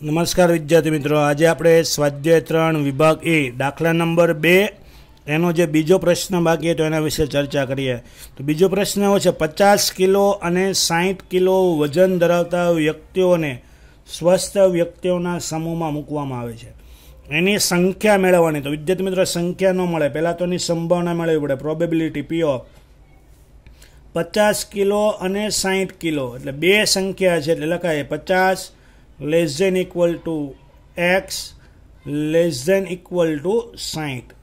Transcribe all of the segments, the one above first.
નમસ્કાર વિદ્યાર્થી મિત્રો આજે આપણે સ્વાધ્યાય ત્રણ વિભાગ એ દાખલા નંબર બે એનો જે બીજો પ્રશ્ન બાકી તો એના વિશે ચર્ચા કરીએ તો બીજો પ્રશ્ન એવો છે પચાસ કિલો અને સાહીઠ કિલો વજન ધરાવતા વ્યક્તિઓને સ્વસ્થ વ્યક્તિઓના સમૂહમાં મૂકવામાં આવે છે એની સંખ્યા મેળવવાની તો વિદ્યાર્થી મિત્રો સંખ્યા ન મળે પહેલાં તો એની સંભાવના મેળવવી પડે પ્રોબેબિલિટી પીઓ પચાસ કિલો અને સાહીઠ કિલો એટલે બે સંખ્યા છે એટલે લખાય પચાસ less than equal to X less than equal to સાહીઠ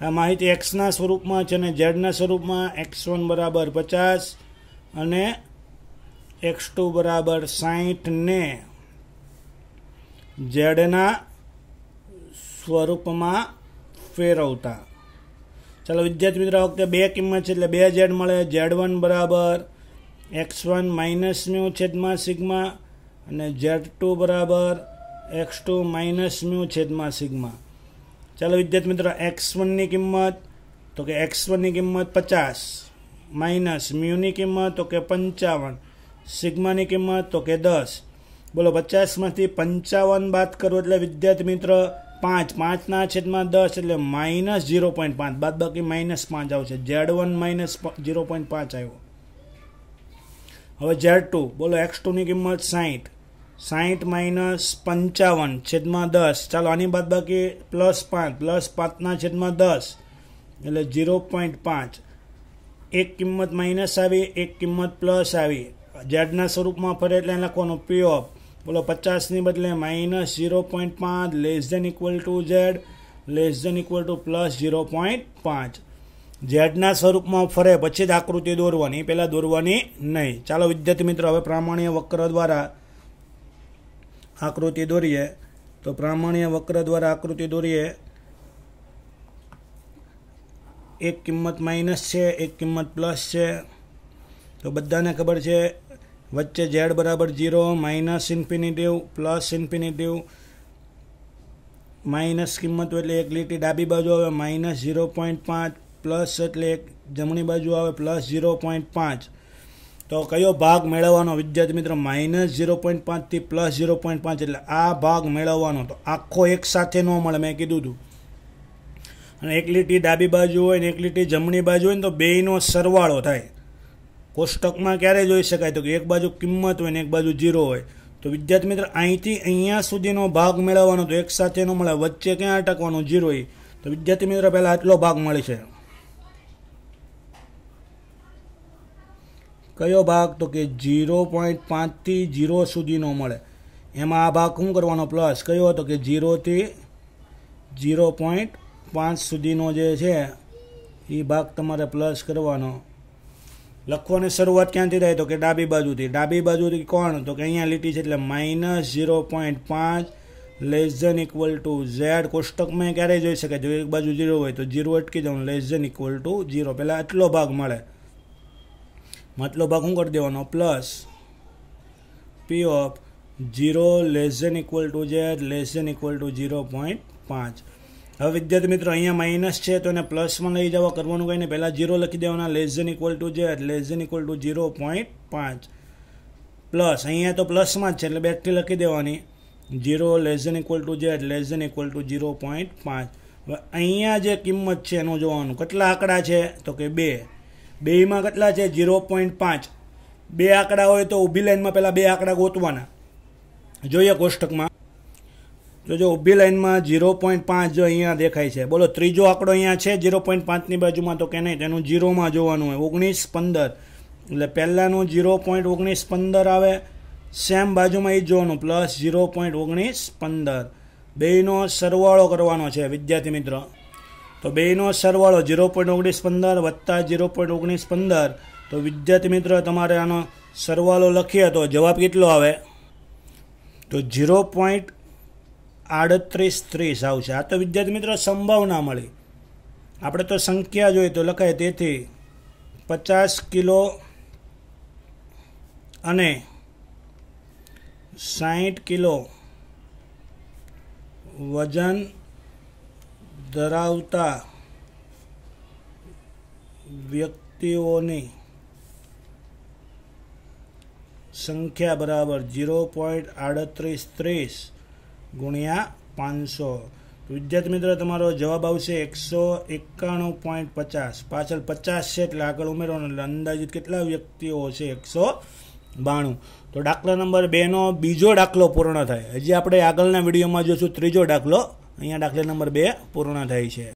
આ માહિતી એક્સના સ્વરૂપમાં છે અને ઝેડના સ્વરૂપમાં એક્સ વન બરાબર પચાસ અને એક્સ ટુ બરાબર સાઠને ઝેડના સ્વરૂપમાં ફેરવતા ચાલો વિદ્યાર્થી મિત્રો વખતે બે કિંમત છે એટલે બે ઝેડ મળે ઝેડ વન બરાબર એક્સ વન માઇનસ મ્યુ છેદમાં સિગ્મા અને ઝેડ ટુ બરાબર એક્સ ટુ માઇનસ મ્યુ છેદમાં સિગ્મા ચાલો વિદ્યાર્થી મિત્રો એક્સ વનની કિંમત તો કે એક્સ વનની કિંમત પચાસ માઇનસ મ્યુની કિંમત તો કે પંચાવન સિગ્માની કિંમત તો કે દસ બોલો પચાસમાંથી પંચાવન બાદ કરું એટલે વિદ્યાર્થી મિત્ર પાંચ પાંચના છેદમાં દસ એટલે માઇનસ ઝીરો પોઈન્ટ પાંચ બાદ બાકી માઇનસ પાંચ આવશે Z one minus zero point પાંચ આવ્યો હવે ઝેડ ટુ બોલો એક્સ ટુની કિંમત સાહીઠ સાહીઠ માઇનસ પંચાવન છેદમાં દસ ચાલો આની બાદ બાકી પ્લસ પાંચ પ્લસ પાંચના છેદમાં દસ એટલે ઝીરો પોઈન્ટ પાંચ એક કિંમત માઇનસ આવી એક કિંમત પ્લસ આવી ઝેડના સ્વરૂપમાં ફરે એટલે લખવાનું પી ઓફ બોલો પચાસની બદલે માઇનસ ઝીરો પોઈન્ટ પાંચ less than equal to Z less than equal to plus zero point પાંચ ઝેડના સ્વરૂપમાં ફરે પછી જ આકૃતિ દોરવાની પહેલાં દોરવાની નહીં ચાલો વિદ્યાર્થી મિત્રો હવે પ્રામાણ્ય વક્ર દ્વારા આકૃતિ દોરીએ તો પ્રામાણ્ય વક્ર દ્વારા આકૃતિ દોરીએ એક કિંમત માઇનસ છે એક કિંમત પ્લસ છે તો બધાને ખબર છે વચ્ચે ઝેડ બરાબર zero minus infinitive plus infinitive minus કિંમત એટલે એક લીટી ડાબી બાજુ આવે માઇનસ ઝીરો પોઈન્ટ પાંચ પ્લસ એટલે એક જમણી બાજુ આવે પ્લસ ઝીરો પોઈન્ટ પાંચ તો કયો ભાગ મેળવવાનો વિદ્યાર્થી મિત્રો માઇનસ ઝીરો પોઈન્ટ પાંચથી પ્લસ ઝીરો પોઈન્ટ પાંચ એટલે આ ભાગ મેળવવાનો તો આખો એક સાથે ન મળે મેં કીધું હતું અને એક લીટી ડાબી બાજુ હોય ને એક લીટી જમણી બાજુ હોય ને તો બેયનો સરવાળો થાય કોષ્ટકમાં ક્યારે જોઈ શકાય તો કે એક બાજુ કિંમત હોય ને એક બાજુ ઝીરો હોય તો વિદ્યાર્થી મિત્ર અહીંથી અહીંયા સુધીનો ભાગ મેળવવાનો તો એક સાથે ન મળે વચ્ચે ક્યાં અટકવાનો જીરો તો વિદ્યાર્થી મિત્ર પહેલાં આટલો ભાગ મળે છે કયો ભાગ તો કે ઝીરો પોઈન્ટ પાંચથી જીરો સુધીનો મળે એમાં આ ભાગ શું કરવાનો પ્લસ કયો તો કે ઝીરોથી જીરો પોઈન્ટ પાંચ સુધીનો જે છે એ ભાગ તમારે પ્લસ કરવાનો લખવાની શરૂઆત ક્યાંથી થાય તો કે ડાબી બાજુથી ડાબી બાજુથી કોણ તો કે અહીંયા લીટી છે એટલે માઇનસ ઝીરો પોઈન્ટ પાંચ less than equal to Z કોષ્ટકમાં ક્યારેય જોઈ શકાય જો એક બાજુ ઝીરો હોય તો ઝીરો અટકી જવાનું less than equal to zero પહેલાં આટલો ભાગ મળે મતલબ ભાગ શું કરી દેવાનો plus P of zero less than equal to Z less than equal to zero point પાંચ હવે વિદ્યાર્થી મિત્રો અહીંયા માઇનસ છે તો એને પ્લસમાં લઈ જવા કરવાનું કંઈ ને પહેલાં ઝીરો લખી દેવાના less than equal to Z less than equal to zero point પાંચ પ્લસ અહીંયા તો પ્લસમાં જ છે એટલે બેકથી લખી દેવાની zero less than equal to Z less than equal to zero point પાંચ હવે અહીંયા જે કિંમત છે એનું જોવાનું કેટલા આંકડા છે તો કે બે બેમાં કેટલા છે ઝીરો પોઈન્ટ પાંચ બે આંકડા હોય તો ઊભી લાઇનમાં પહેલાં બે આંકડા ગોતવાના જોઈએ કોષ્ટકમાં જો જો ઊભી લાઇનમાં ઝીરો પોઈન્ટ પાંચ જો અહીંયા દેખાય છે બોલો ત્રીજો આંકડો અહીંયા છે ઝીરો પોઈન્ટ પાંચની બાજુમાં તો કે નહીં તેનું ઝીરોમાં જોવાનું હોય ઓગણીસ પંદર એટલે પહેલાંનું ઝીરો પોઈન્ટ ઓગણીસ પંદર આવે સેમ બાજુમાં એ જ જોવાનું પ્લસ ઝીરો પોઈન્ટ ઓગણીસ પંદર બેયનો સરવાળો કરવાનો છે વિદ્યાર્થી મિત્રો તો બેનો સરવાળો ઝીરો પોઈન્ટ ઓગણીસ પંદર વત્તા ઝીરો પોઈન્ટ ઓગણીસ પંદર તો વિદ્યાર્થી મિત્રો તમારે આનો સરવાળો લખીએ તો જવાબ કેટલો આવે તો ઝીરો પોઈન્ટ આડત્રીસ ત્રીસ આવશે આ તો વિદ્યાર્થી મિત્રો સંભાવના મળી આપણે તો સંખ્યા જોઈએ તો લખાય તેથી પચાસ કિલો અને સાહીઠ કિલો વજન ધરાવતા વ્યક્તિઓની સંખ્યા બરાબર ઝીરો પોઈન્ટ આડત્રીસ ત્રીસ ગુણ્યા પાંચસો વિદ્યાર્થી મિત્ર તમારો જવાબ આવશે એકસો એકાણું પોઈન્ટ પચાસ પાછળ પચાસ છે એટલે આગળ ઉમેરો એટલે અંદાજિત કેટલા વ્યક્તિઓ છે એકસો બાણું તો દાખલા નંબર બેનો બીજો દાખલો પૂર્ણ થાય હજી આપણે આગળના વિડીયોમાં જોશું ત્રીજો દાખલો અહીંયા દાખલા નંબર બે પૂર્ણ થાય છે